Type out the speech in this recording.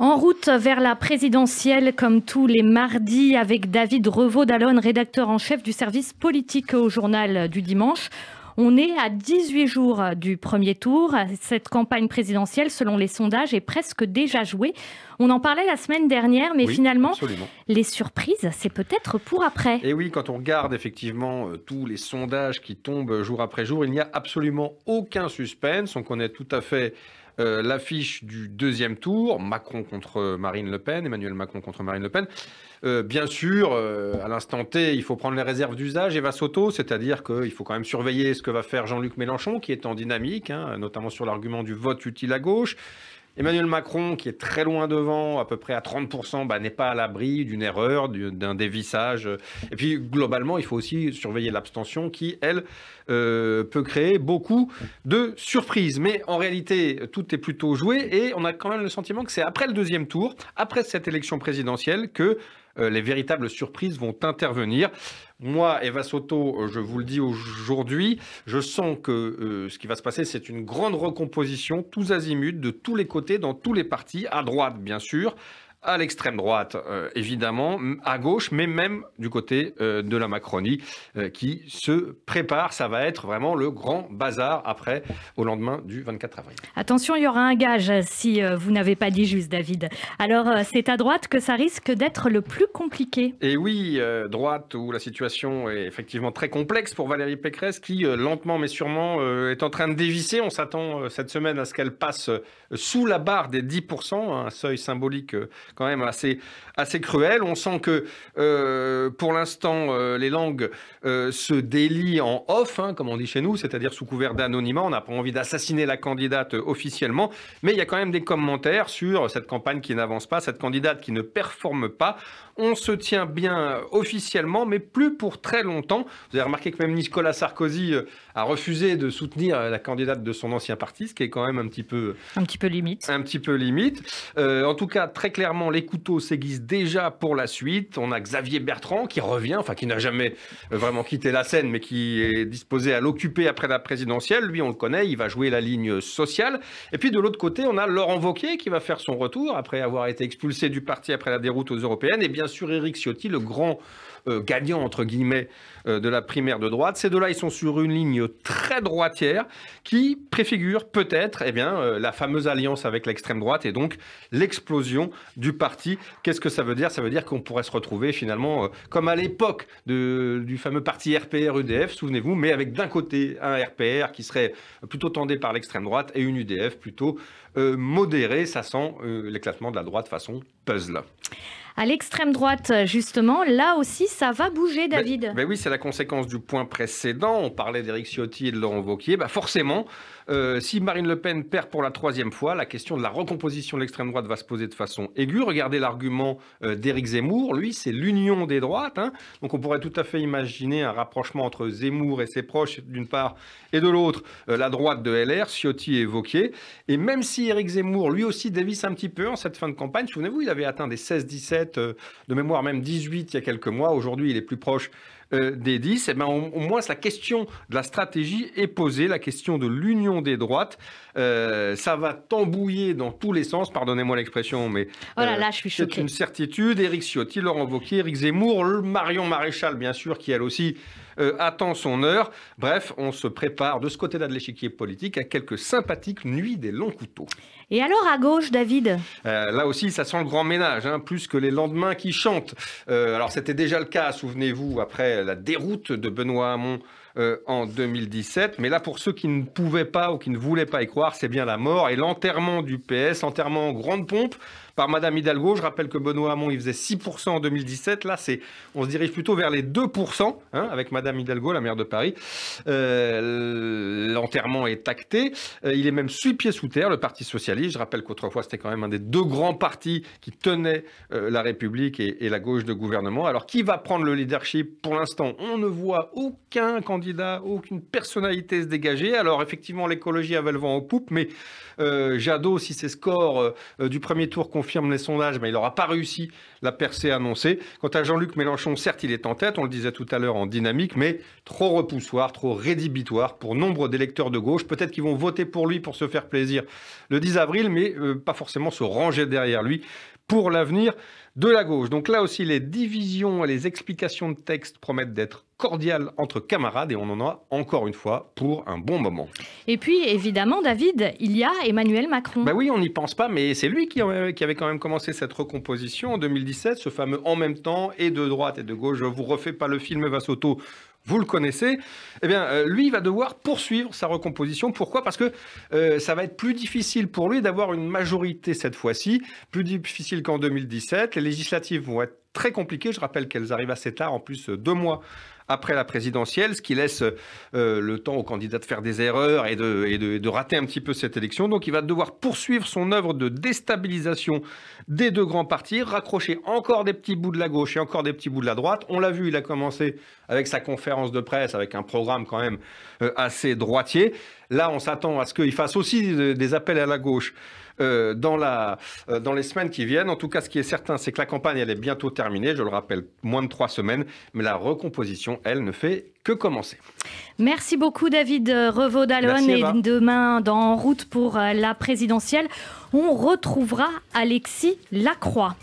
En route vers la présidentielle, comme tous les mardis, avec David Revaud-Dallon, rédacteur en chef du service politique au journal du dimanche. On est à 18 jours du premier tour. Cette campagne présidentielle, selon les sondages, est presque déjà jouée. On en parlait la semaine dernière, mais finalement, les surprises, c'est peut-être pour après. Et oui, quand on regarde effectivement euh, tous les sondages qui tombent jour après jour, il n'y a absolument aucun suspense. On connaît tout à fait euh, l'affiche du deuxième tour, Macron contre Marine Le Pen, Emmanuel Macron contre Marine Le Pen. Euh, bien sûr, euh, à l'instant T, il faut prendre les réserves d'usage et va s'auto c'est-à-dire qu'il faut quand même surveiller ce que va faire Jean-Luc Mélenchon, qui est en dynamique, hein, notamment sur l'argument du vote utile à gauche. Emmanuel Macron, qui est très loin devant, à peu près à 30%, bah, n'est pas à l'abri d'une erreur, d'un dévissage. Et puis, globalement, il faut aussi surveiller l'abstention qui, elle, euh, peut créer beaucoup de surprises. Mais en réalité, tout est plutôt joué et on a quand même le sentiment que c'est après le deuxième tour, après cette élection présidentielle, que euh, les véritables surprises vont intervenir. Moi, Eva Soto, euh, je vous le dis aujourd'hui, je sens que euh, ce qui va se passer, c'est une grande recomposition, tous azimuts, de tous les côtés, dans tous les partis, à droite bien sûr, à l'extrême droite, euh, évidemment, à gauche, mais même du côté euh, de la Macronie, euh, qui se prépare. Ça va être vraiment le grand bazar après, au lendemain du 24 avril. Attention, il y aura un gage si vous n'avez pas dit juste, David. Alors, c'est à droite que ça risque d'être le plus compliqué. Et oui, droite où la situation est effectivement très complexe pour Valérie Pécresse, qui, lentement mais sûrement, est en train de dévisser. On s'attend cette semaine à ce qu'elle passe sous la barre des 10%, hein, un seuil symbolique quand même assez, assez cruel. On sent que euh, pour l'instant, euh, les langues euh, se délient en off, hein, comme on dit chez nous, c'est-à-dire sous couvert d'anonymat. On n'a pas envie d'assassiner la candidate officiellement, mais il y a quand même des commentaires sur cette campagne qui n'avance pas, cette candidate qui ne performe pas. On se tient bien officiellement, mais plus pour très longtemps. Vous avez remarqué que même Nicolas Sarkozy a refusé de soutenir la candidate de son ancien parti, ce qui est quand même un petit peu... Un petit peu limite. Un petit peu limite. en tout cas, très clairement, les couteaux s'aiguisent déjà pour la suite. On a Xavier Bertrand qui revient, enfin qui n'a jamais vraiment quitté la scène, mais qui est disposé à l'occuper après la présidentielle. Lui, on le connaît, il va jouer la ligne sociale. Et puis de l'autre côté, on a Laurent Vauquier qui va faire son retour après avoir été expulsé du parti après la déroute aux européennes. Et bien sûr, Éric Ciotti, le grand euh, gagnant entre guillemets euh, de la primaire de droite. Ces deux-là, ils sont sur une ligne très droitière qui préfigure peut-être, eh bien, euh, la fameuse alliance avec l'extrême droite et donc l'explosion du parti. Qu'est-ce que ça veut dire Ça veut dire qu'on pourrait se retrouver finalement euh, comme à l'époque du fameux parti RPR-UDF, souvenez-vous, mais avec d'un côté un RPR qui serait plutôt tendé par l'extrême droite et une UDF plutôt euh, modérée. Ça sent euh, l'éclatement de la droite façon puzzle à l'extrême droite, justement. Là aussi, ça va bouger, ben, David. Ben, oui, c'est la conséquence du point précédent. On parlait d'Éric Ciotti et de Laurent Wauquiez. Ben, forcément, euh, si Marine Le Pen perd pour la troisième fois, la question de la recomposition de l'extrême droite va se poser de façon aiguë. Regardez l'argument euh, d'Éric Zemmour. Lui, c'est l'union des droites. Hein. Donc on pourrait tout à fait imaginer un rapprochement entre Zemmour et ses proches, d'une part, et de l'autre, euh, la droite de LR, Ciotti et Wauquiez. Et même si Éric Zemmour, lui aussi, dévisse un petit peu en cette fin de campagne, souvenez-vous, il avait atteint des 16-17 euh, de mémoire même 18 il y a quelques mois. Aujourd'hui, il est plus proche euh, des 10, eh ben, au, moins la question de la stratégie est posée, la question de l'union des droites. Euh, ça va tambouiller dans tous les sens, pardonnez-moi l'expression, mais oh là euh, c'est une certitude. Éric Ciotti, Laurent Wauquiez, Éric Zemmour, Marion Maréchal, bien sûr, qui elle aussi attend son heure. Bref, on se prépare de ce côté-là de l'échiquier politique à quelques sympathiques nuits des longs couteaux. Et alors à gauche, David Là aussi, ça sent le grand ménage, hein, plus que les lendemains qui chantent. alors c'était déjà le cas, souvenez-vous, après la déroute de Benoît Hamon euh, en 2017. Mais là, pour ceux qui ne pouvaient pas ou qui ne voulaient pas y croire, c'est bien la mort et l'enterrement du PS, enterrement en grande pompe par Madame Hidalgo. Je rappelle que Benoît Hamon, il faisait 6% en 2017. Là, c'est, on se dirige plutôt vers les 2%, hein, avec Madame Hidalgo, la maire de Paris. Euh, l'enterrement est acté. Euh, il est même six pieds sous terre, le Parti Socialiste. Je rappelle qu'autrefois, c'était quand même un des deux grands partis qui tenait euh, la République et, la gauche de gouvernement. Alors, qui va prendre le leadership Pour l'instant, on ne voit aucun candidat, aucune personnalité se dégager. Alors, effectivement, l'écologie avait le vent en poupe, mais j'adore si ses scores du premier tour confirment, les sondages, mais il n'aura pas réussi la percée annoncée. Quant à Jean-Luc Mélenchon, certes, il est en tête, on le disait tout à l'heure en dynamique, mais trop repoussoir, trop rédhibitoire pour nombre d'électeurs de gauche. Peut-être qu'ils vont voter pour lui pour se faire plaisir le 10 avril, mais euh, pas forcément se ranger derrière lui pour l'avenir de la gauche. Donc là aussi, les divisions et les explications de texte promettent d'être cordiales entre camarades et on en a encore une fois pour un bon moment. Et puis évidemment, David, il y a Emmanuel Macron. Bah oui, on n'y pense pas, mais c'est lui qui, euh, avait quand même commencé cette recomposition en 2017, ce fameux en même temps et de droite et de gauche. Je vous refais pas le film Vassotto vous le connaissez, eh bien, euh, lui, il va devoir poursuivre sa recomposition. Pourquoi Parce que euh, ça va être plus difficile pour lui d'avoir une majorité cette fois-ci, plus difficile qu'en 2017. Les législatives vont être très compliqué. Je rappelle qu'elles arrivent assez tard, en plus deux mois après la présidentielle, ce qui laisse euh, le temps aux candidat de faire des erreurs et de, de, rater un petit peu cette élection. Donc il va devoir poursuivre son œuvre de déstabilisation des deux grands partis, raccrocher encore des petits bouts de la gauche et encore des petits bouts de la droite. On l'a vu, il a commencé avec sa conférence de presse, avec un programme quand même euh, assez droitier. Là, on s'attend à ce qu'il fasse aussi euh, des appels à la gauche. Euh, dans, la, euh, dans les semaines qui viennent. En tout cas, ce qui est certain, c'est que la campagne, elle est bientôt terminée. Je le rappelle, moins de trois semaines. Mais la recomposition, elle, ne fait que commencer. Merci beaucoup, David euh, revaud dallon Et demain, dans En route pour la présidentielle, on retrouvera Alexis Lacroix.